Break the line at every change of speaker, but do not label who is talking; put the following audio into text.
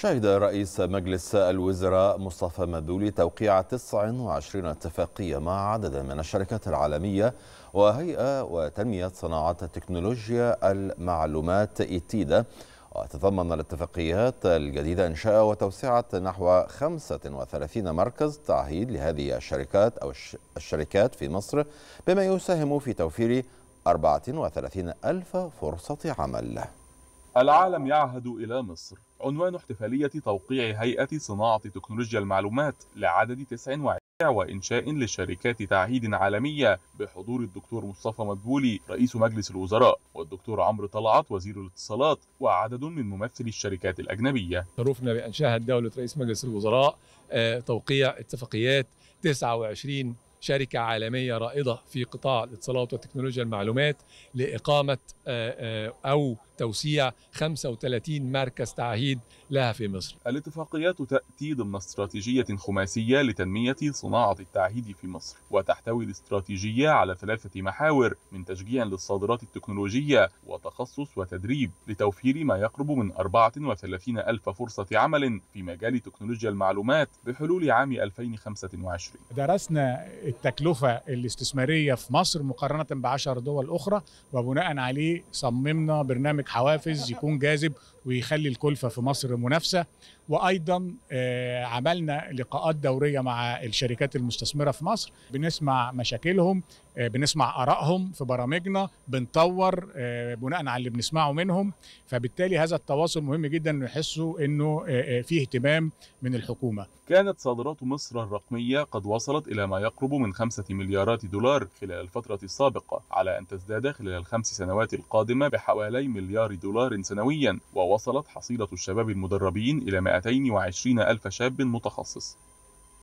شهد رئيس مجلس الوزراء مصطفى مدبولي توقيع 29 اتفاقية مع عدد من الشركات العالمية وهيئة وتنمية صناعة تكنولوجيا المعلومات إتيدا وتتضمن الاتفاقيات الجديدة إنشاء وتوسعة نحو 35 مركز تعهيد لهذه الشركات أو الشركات في مصر بما يساهم في توفير 34 ألف فرصة عمل
العالم يعهد إلى مصر عنوان احتفالية توقيع هيئة صناعة تكنولوجيا المعلومات لعدد 29 وإنشاء لشركات تعهيد عالمية بحضور الدكتور مصطفى مدبولي رئيس مجلس الوزراء والدكتور عمرو طلعت وزير الاتصالات وعدد من ممثلي الشركات الأجنبية
شرفنا بأن شاهد دولة رئيس مجلس الوزراء آه، توقيع اتفاقيات 29 شركة عالمية رائدة في قطاع الاتصالات وتكنولوجيا المعلومات لإقامة آه، آه، أو توسيع 35 مركز تعهيد لها في مصر
الاتفاقيات تأتي ضمن استراتيجية خماسية لتنمية صناعة التعهيد في مصر وتحتوي الاستراتيجية على ثلاثة محاور من تشجيع للصادرات التكنولوجية وتخصص وتدريب لتوفير ما يقرب من 34 ألف فرصة عمل في مجال تكنولوجيا المعلومات بحلول عام 2025
درسنا التكلفة الاستثمارية في مصر مقارنة بعشر دول أخرى وبناء عليه صممنا برنامج حوافز يكون جاذب ويخلي الكلفة في مصر منافسة وأيضا آه، عملنا لقاءات دورية مع الشركات المستثمرة في مصر بنسمع مشاكلهم آه، بنسمع ارائهم في برامجنا بنطور آه، بناء على اللي بنسمعه منهم فبالتالي هذا التواصل مهم جدا انه يحسوا انه آه، في اهتمام من الحكومه
كانت صادرات مصر الرقميه قد وصلت الى ما يقرب من خمسة مليارات دولار خلال الفتره السابقه على ان تزداد خلال الخمس سنوات القادمه بحوالي مليار دولار سنويا ووصلت حصيله الشباب المدربين الى 220 الف شاب متخصص